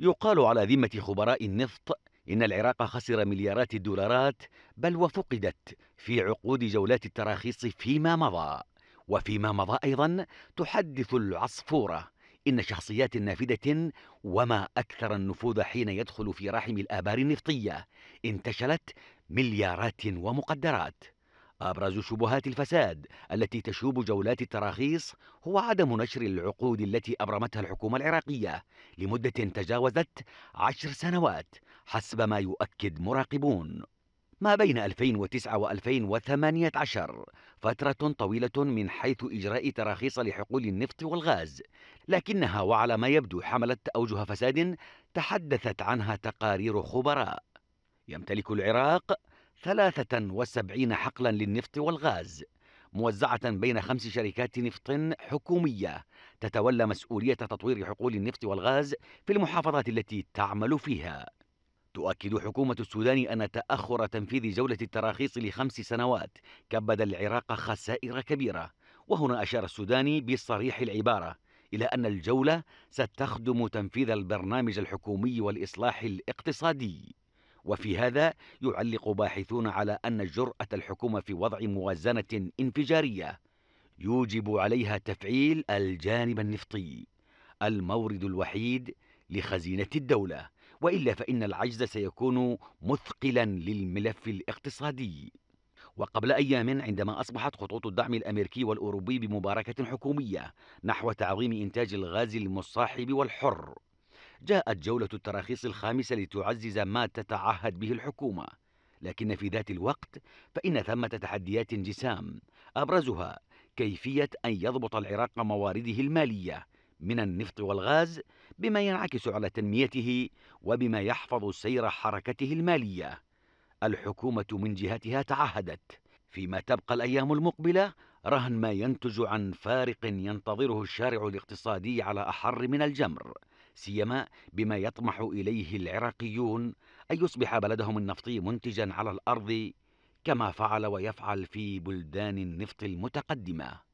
يقال على ذمة خبراء النفط إن العراق خسر مليارات الدولارات بل وفقدت في عقود جولات التراخيص فيما مضى وفيما مضى أيضا تحدث العصفورة إن شخصيات نافذة وما أكثر النفوذ حين يدخل في رحم الآبار النفطية انتشلت مليارات ومقدرات أبرز شبهات الفساد التي تشوب جولات التراخيص هو عدم نشر العقود التي أبرمتها الحكومة العراقية لمدة تجاوزت عشر سنوات حسب ما يؤكد مراقبون ما بين 2009 و 2018 فترة طويلة من حيث إجراء تراخيص لحقول النفط والغاز لكنها وعلى ما يبدو حملت أوجه فساد تحدثت عنها تقارير خبراء يمتلك العراق 73 حقلا للنفط والغاز موزعة بين خمس شركات نفط حكومية تتولى مسؤولية تطوير حقول النفط والغاز في المحافظات التي تعمل فيها تؤكد حكومة السودان أن تأخر تنفيذ جولة التراخيص لخمس سنوات كبد العراق خسائر كبيرة وهنا أشار السوداني بصريح العبارة إلى أن الجولة ستخدم تنفيذ البرنامج الحكومي والإصلاح الاقتصادي وفي هذا يعلق باحثون على أن جرأة الحكومة في وضع موازنة انفجارية يوجب عليها تفعيل الجانب النفطي المورد الوحيد لخزينة الدولة وإلا فإن العجز سيكون مثقلا للملف الاقتصادي وقبل أيام عندما أصبحت خطوط الدعم الأمريكي والأوروبي بمباركة حكومية نحو تعظيم إنتاج الغاز المصاحب والحر جاءت جولة التراخيص الخامسة لتعزز ما تتعهد به الحكومة لكن في ذات الوقت فإن ثمة تحديات جسام أبرزها كيفية أن يضبط العراق موارده المالية من النفط والغاز بما ينعكس على تنميته وبما يحفظ سير حركته المالية الحكومة من جهتها تعهدت فيما تبقى الأيام المقبلة رهن ما ينتج عن فارق ينتظره الشارع الاقتصادي على أحر من الجمر سيما بما يطمح إليه العراقيون أن يصبح بلدهم النفطي منتجا على الأرض كما فعل ويفعل في بلدان النفط المتقدمة